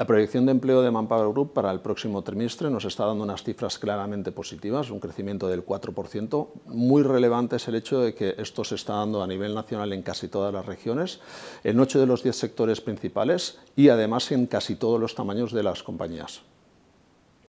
La proyección de empleo de Manpower Group para el próximo trimestre nos está dando unas cifras claramente positivas, un crecimiento del 4%. Muy relevante es el hecho de que esto se está dando a nivel nacional en casi todas las regiones, en 8 de los 10 sectores principales y además en casi todos los tamaños de las compañías.